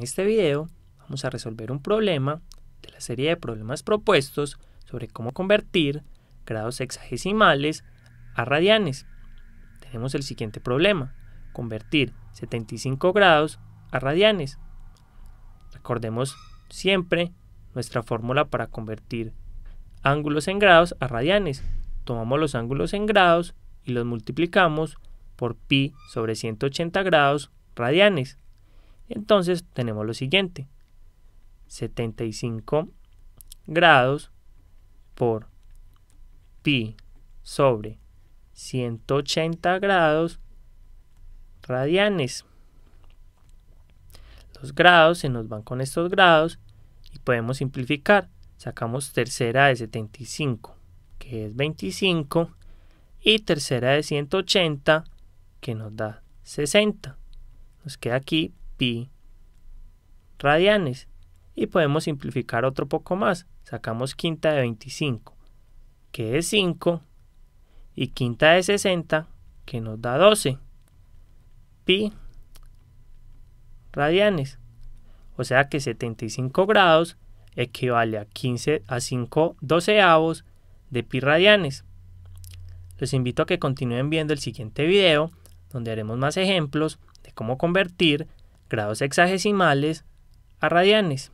En este video vamos a resolver un problema de la serie de problemas propuestos sobre cómo convertir grados hexagesimales a radianes. Tenemos el siguiente problema, convertir 75 grados a radianes. Recordemos siempre nuestra fórmula para convertir ángulos en grados a radianes. Tomamos los ángulos en grados y los multiplicamos por pi sobre 180 grados radianes. Entonces tenemos lo siguiente. 75 grados por pi sobre 180 grados radianes. Los grados se nos van con estos grados y podemos simplificar. Sacamos tercera de 75, que es 25, y tercera de 180, que nos da 60. Nos queda aquí pi radianes. Y podemos simplificar otro poco más. Sacamos quinta de 25, que es 5, y quinta de 60, que nos da 12 pi radianes. O sea que 75 grados equivale a 15 a 5 doceavos de pi radianes. Los invito a que continúen viendo el siguiente video, donde haremos más ejemplos de cómo convertir grados sexagesimales a radianes.